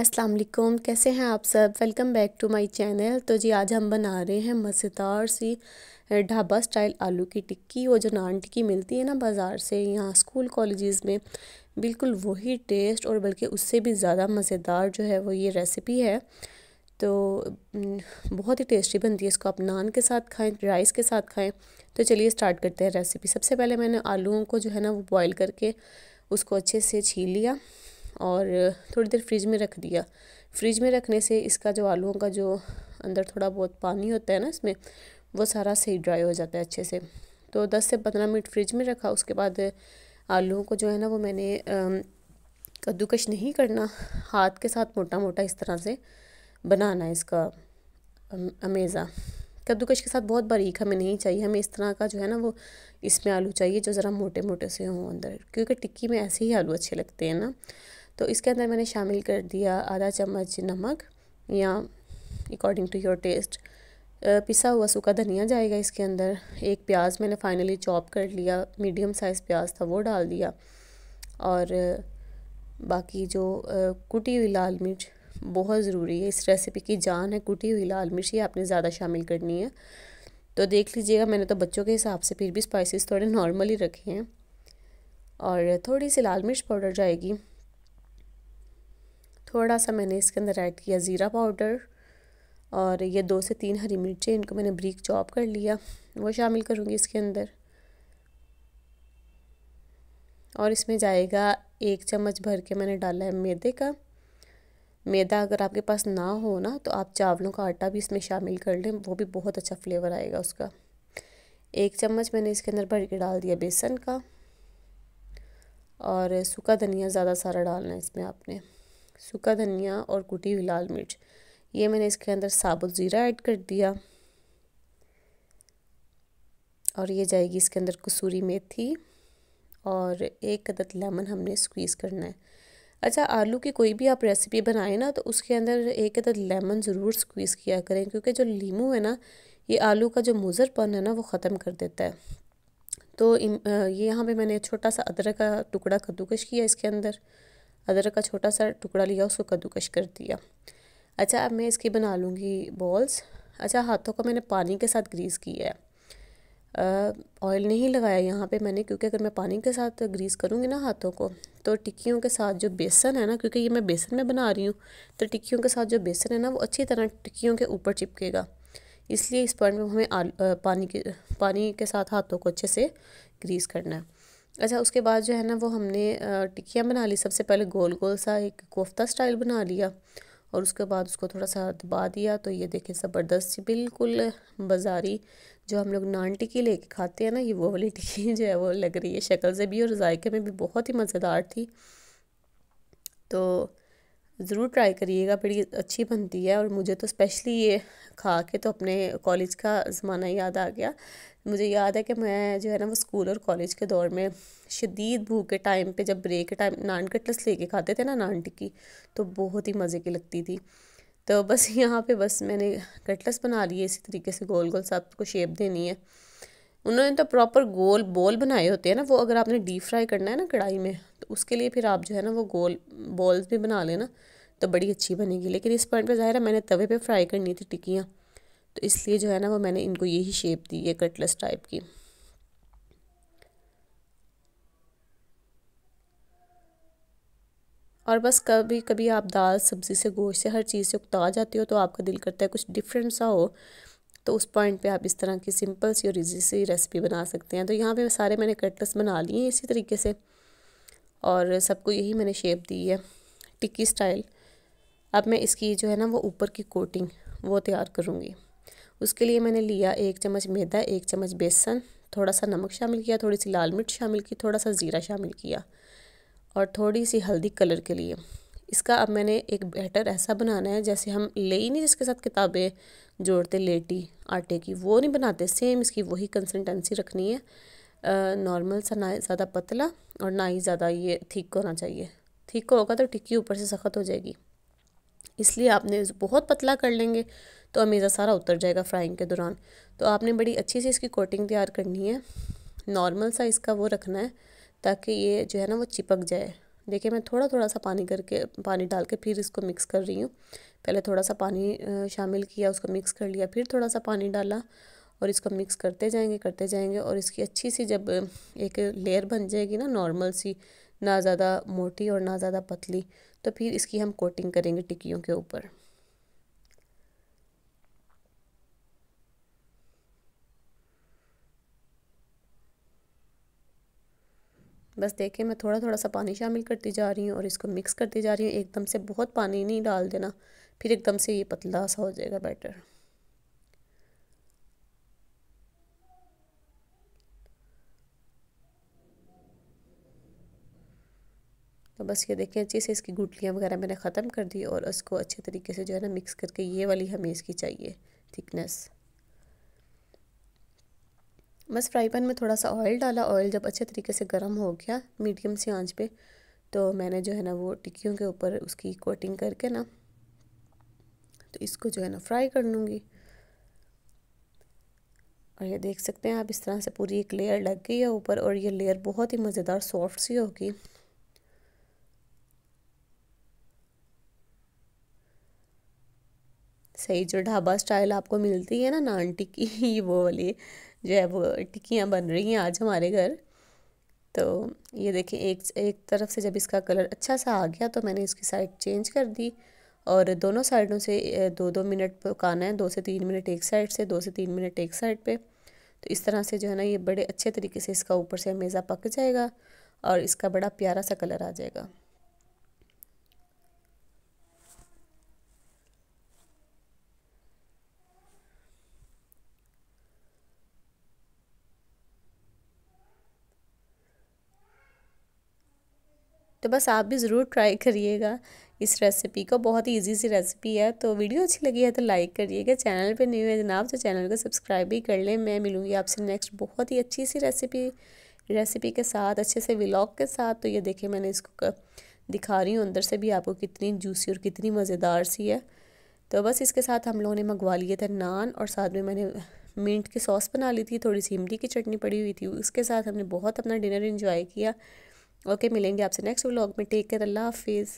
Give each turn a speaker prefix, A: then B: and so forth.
A: अस्सलाम वालेकुम कैसे हैं आप सब welcome back to my channel तो जी आज हम बना रहे हैं मज़ेदार सी ढाबा स्टाइल आलू की टिक्की वो जो नान टिक्की मिलती है ना बाज़ार से यहाँ स्कूल कॉलेजेस में बिल्कुल वही टेस्ट और बल्कि उससे भी ज़्यादा मज़ेदार जो है वो ये रेसिपी है तो बहुत ही टेस्टी बनती है इसको आप नान के साथ खाएँ राइस के साथ खाएँ तो चलिए स्टार्ट करते हैं रेसिपी सबसे पहले मैंने आलूओं को जो है ना वो बॉयल करके उसको अच्छे से छील लिया और थोड़ी देर फ्रिज में रख दिया फ्रिज में रखने से इसका जो आलूओं का जो अंदर थोड़ा बहुत पानी होता है ना इसमें वो सारा सही ड्राई हो जाता है अच्छे से तो 10 से 15 मिनट फ्रिज में रखा उसके बाद आलूओं को जो है ना वो मैंने कद्दूकश नहीं करना हाथ के साथ मोटा मोटा इस तरह से बनाना है इसका अमेज़ा कद्दूकश के साथ बहुत बारीक हमें नहीं चाहिए हमें इस तरह का जो है ना वो इसमें आलू चाहिए जो ज़रा मोटे मोटे से हों अंदर क्योंकि टिक्की में ऐसे ही आलू अच्छे लगते हैं ना तो इसके अंदर मैंने शामिल कर दिया आधा चम्मच नमक या अकॉर्डिंग टू योर टेस्ट पिसा हुआ सूखा धनिया जाएगा इसके अंदर एक प्याज मैंने फाइनली चॉप कर लिया मीडियम साइज़ प्याज था वो डाल दिया और बाकी जो कुटी हुई लाल मिर्च बहुत ज़रूरी है इस रेसिपी की जान है कुटी हुई लाल मिर्च ये आपने ज़्यादा शामिल करनी है तो देख लीजिएगा मैंने तो बच्चों के हिसाब से फिर भी स्पाइसेस थोड़े नॉर्मल ही रखे हैं और थोड़ी सी लाल मिर्च पाउडर जाएगी थोड़ा सा मैंने इसके अंदर ऐड किया ज़ीरा पाउडर और ये दो से तीन हरी मिर्चें इनको मैंने ब्रीक चॉप कर लिया वो शामिल करूँगी इसके अंदर और इसमें जाएगा एक चम्मच भर के मैंने डाला है मैदे का मैदा अगर आपके पास ना हो ना तो आप चावलों का आटा भी इसमें शामिल कर लें वो भी बहुत अच्छा फ्लेवर आएगा उसका एक चम्मच मैंने इसके अंदर भर के डाल दिया बेसन का और सूखा धनिया ज़्यादा सारा डालना है इसमें आपने सूखा धनिया और कुटी हुई लाल मिर्च ये मैंने इसके अंदर साबुत ज़ीरा ऐड कर दिया और ये जाएगी इसके अंदर कसूरी मेथी और एक अदद लेमन हमने स्क्वीज़ करना है अच्छा आलू की कोई भी आप रेसिपी बनाएं ना तो उसके अंदर एक अदद लेमन ज़रूर स्क्वीज़ किया करें क्योंकि जो लीमू है ना ये आलू का जो मुज़रपन है ना वो ख़त्म कर देता है तो ये यहाँ पे मैंने छोटा सा अदरक का टुकड़ा कद्दूकश किया इसके अंदर अदरक का छोटा सा टुकड़ा लिया उसको कद्दूकश कर दिया अच्छा अब मैं इसकी बना लूँगी बॉल्स अच्छा हाथों को मैंने पानी के साथ ग्रीस किया है ऑयल नहीं लगाया यहाँ पे मैंने क्योंकि अगर मैं पानी के साथ ग्रीस करूँगी ना हाथों को तो टिक्कियों के साथ जो बेसन है ना क्योंकि ये मैं बेसन में बना रही हूँ तो टिक्कियों के साथ जो बेसन है ना वो अच्छी तरह टिक्कियों के ऊपर चिपकेगा इसलिए इस पॉइंट में हमें आ, पानी के पानी के साथ हाथों को अच्छे से ग्रीस करना है अच्छा उसके बाद जो है ना वो हमने टिक्कियाँ बना ली सबसे पहले गोल गोल सा एक कोफ्ता स्टाइल बना लिया और उसके बाद उसको थोड़ा सा दबा दिया तो ये देखें ज़बरदस्त सी बिल्कुल बाज़ारी जो हम लोग नान टिक्की लेके खाते हैं ना ये वो वाली टिक्की जो है वो लग रही है शक्ल से भी और जायके में भी बहुत ही मज़ेदार थी तो ज़रूर ट्राई करिएगा बड़ी अच्छी बनती है और मुझे तो स्पेशली ये खा के तो अपने कॉलेज का ज़माना याद आ गया मुझे याद है कि मैं जो है ना वो स्कूल और कॉलेज के दौर में शदीद भूख के टाइम पे जब ब्रेक के टाइम नान कटलस लेके खाते थे ना नान टिक्की तो बहुत ही मज़े की लगती थी तो बस यहाँ पे बस मैंने कटलस बना लिए इसी तरीके से गोल गोल सब को शेप देनी है उन्होंने तो प्रॉपर गोल बॉल बनाए होते हैं ना वो अगर आपने डीप फ्राई करना है ना कढ़ाई में तो उसके लिए फिर आप जो है ना वो गोल बॉल्स भी बना लेना तो बड़ी अच्छी बनेगी लेकिन इस पॉइंट पर ज़ाहिर है मैंने तवे पे फ्राई करनी थी टिक्कियाँ तो इसलिए जो है ना वो मैंने इनको यही शेप दी है कटलस टाइप की और बस कभी कभी आप दाल सब्ज़ी से गोश्त से हर चीज़ से उकता जाते हो तो आपका दिल करता है कुछ डिफरेंट सा हो तो उस पॉइंट पे आप इस तरह की सिंपल सी और इजी सी रेसिपी बना सकते हैं तो यहाँ पे सारे मैंने कटलेट्स बना लिए हैं इसी तरीके से और सबको यही मैंने शेप दी है टिक्की स्टाइल अब मैं इसकी जो है ना वो ऊपर की कोटिंग वो तैयार करूँगी उसके लिए मैंने लिया एक चम्मच मैदा एक चम्मच बेसन थोड़ा सा नमक शामिल किया थोड़ी सी लाल मिर्च शामिल की थोड़ा सा ज़ीरा शामिल किया और थोड़ी सी हल्दी कलर के लिए इसका अब मैंने एक बैटर ऐसा बनाना है जैसे हम ले ही नहीं जिसके साथ किताबें जोड़ते लेटी आटे की वो नहीं बनाते सेम इसकी वही कंसिस्टेंसी रखनी है नॉर्मल सा ना ज़्यादा पतला और ना ही ज़्यादा ये ठीक होना चाहिए ठीक होगा तो टिक्की ऊपर से सख्त हो जाएगी इसलिए आपने बहुत पतला कर लेंगे तो अमेज़ा सारा उतर जाएगा फ्राइंग के दौरान तो आपने बड़ी अच्छी सी इसकी कोटिंग तैयार करनी है नॉर्मल सा इसका वो रखना है ताकि ये जो है ना वो चिपक जाए देखिए मैं थोड़ा थोड़ा सा पानी करके पानी डाल के फिर इसको मिक्स कर रही हूँ पहले थोड़ा सा पानी शामिल किया उसको मिक्स कर लिया फिर थोड़ा सा पानी डाला और इसको मिक्स करते जाएंगे करते जाएंगे और इसकी अच्छी सी जब एक लेयर बन जाएगी ना नॉर्मल सी ना ज़्यादा मोटी और ना ज़्यादा पतली तो फिर इसकी हम कोटिंग करेंगे टिक्कियों के ऊपर बस देखें मैं थोड़ा थोड़ा सा पानी शामिल करती जा रही हूँ और इसको मिक्स करती जा रही हूँ एकदम से बहुत पानी नहीं डाल देना फिर एकदम से ये पतला सा हो जाएगा बैटर तो बस ये देखें अच्छे से इसकी गुटलियाँ वगैरह मैंने ख़त्म कर दी और इसको अच्छे तरीके से जो है ना मिक्स करके ये वाली हमें इसकी चाहिए थिकनेस बस फ्राई पैन में थोड़ा सा ऑयल डाला ऑयल जब अच्छे तरीके से गर्म हो गया मीडियम सी आंच पे तो मैंने जो है ना वो टिक्कियों के ऊपर उसकी कोटिंग करके ना तो इसको जो है ना फ्राई कर लूँगी और ये देख सकते हैं आप इस तरह से पूरी एक लेयर लग गई है ऊपर और ये लेयर बहुत ही मज़ेदार सॉफ्ट सी होगी सही जो ढाबा स्टाइल आपको मिलती है ना नान टिक्की वो वाली जो है वो टिक्कियाँ बन रही हैं आज हमारे घर तो ये देखें एक एक तरफ से जब इसका कलर अच्छा सा आ गया तो मैंने इसकी साइड चेंज कर दी और दोनों साइडों से दो दो मिनट पकाना है दो से तीन मिनट एक साइड से दो से तीन मिनट एक साइड पे तो इस तरह से जो है ना ये बड़े अच्छे तरीके से इसका ऊपर से मेज़ा पक जाएगा और इसका बड़ा प्यारा सा कलर आ जाएगा तो बस आप भी ज़रूर ट्राई करिएगा इस रेसिपी को बहुत ही ईजी सी रेसिपी है तो वीडियो अच्छी लगी है तो लाइक करिएगा चैनल पे न्यू है जनाब तो चैनल को सब्सक्राइब भी कर लें मैं मिलूँगी आपसे नेक्स्ट बहुत ही अच्छी सी रेसिपी रेसिपी के साथ अच्छे से व्लॉग के साथ तो ये देखिए मैंने इसको दिखा रही हूँ अंदर से भी आपको कितनी जूसी और कितनी मज़ेदार सी है तो बस इसके साथ हम लोगों ने मंगवा लिए थे नान और साथ में मैंने मिंट की सॉस बना ली थी थोड़ी सी इमली की चटनी पड़ी हुई थी उसके साथ हमने बहुत अपना डिनर इन्जॉय किया ओके मिलेंगे आपसे नेक्स्ट व्लॉग में टेक केयर अल्लाह हाफिज़